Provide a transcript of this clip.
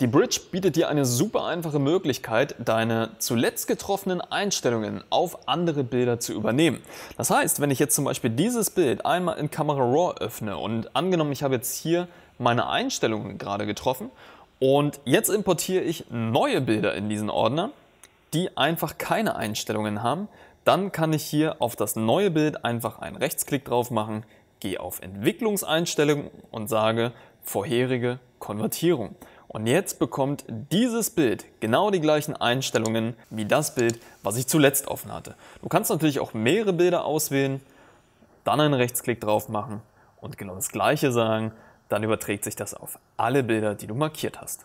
Die Bridge bietet dir eine super einfache Möglichkeit, deine zuletzt getroffenen Einstellungen auf andere Bilder zu übernehmen. Das heißt, wenn ich jetzt zum Beispiel dieses Bild einmal in Camera Raw öffne und angenommen, ich habe jetzt hier meine Einstellungen gerade getroffen und jetzt importiere ich neue Bilder in diesen Ordner, die einfach keine Einstellungen haben, dann kann ich hier auf das neue Bild einfach einen Rechtsklick drauf machen, gehe auf Entwicklungseinstellungen und sage vorherige Konvertierung. Und jetzt bekommt dieses Bild genau die gleichen Einstellungen wie das Bild, was ich zuletzt offen hatte. Du kannst natürlich auch mehrere Bilder auswählen, dann einen Rechtsklick drauf machen und genau das gleiche sagen, dann überträgt sich das auf alle Bilder, die du markiert hast.